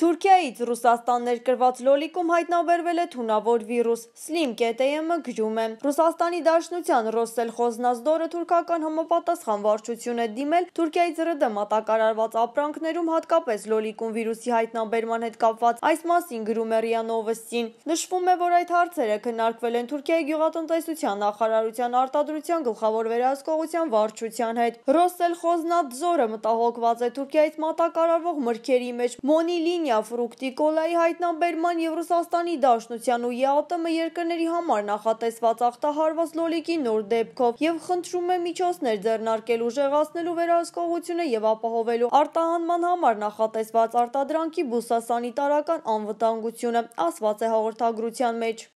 Թուրքիայից Ռուսաստան ներկրված լոլիկում հայտնաբերվել է թունավոր վիրուս։ Slim KTM-ը գրում է. Ռուսաստանի Դաշնության Ռոսել Խոզնազդորը թուրքական համապատասխան վարչություն է դիմել Թուրքիայից ՌԴ մատակարարված ապրանքներում հատկապես լոլիկում վիրուսի հայտնաբերման հետ կապված։ Այս մասին գրում է Ռիա Նովոստին։ Նշվում է, որ այդ հարցերը քննարկվել են Թուրքիայի գյուղատնտեսության նախարարության արտադրության գլխավոր վերահսկողության վարչության հետ։ Ռոսել Խոզնազդորը մտահոգված է Թուրքիայից մատակարարվող մրգերի մեջ մոնիլին Հայաստանի աֆրուկտի կոլայի հայտնաբերման եւ Ռուսաստանի Դաշնության ու ԵԱՏՄ երկրների համար նախատեսված ախտահարված լոլիկի նոր դեպքով եւ խնդրում է միջոցներ ձեռնարկելու ժեղացնելու վերահսկողությունը եւ ապահովելու արտահանման համար նախատեսված արտադրանքի բուսասանիտարական անվտանգությունը, ասված է հաղորդագրության մեջ։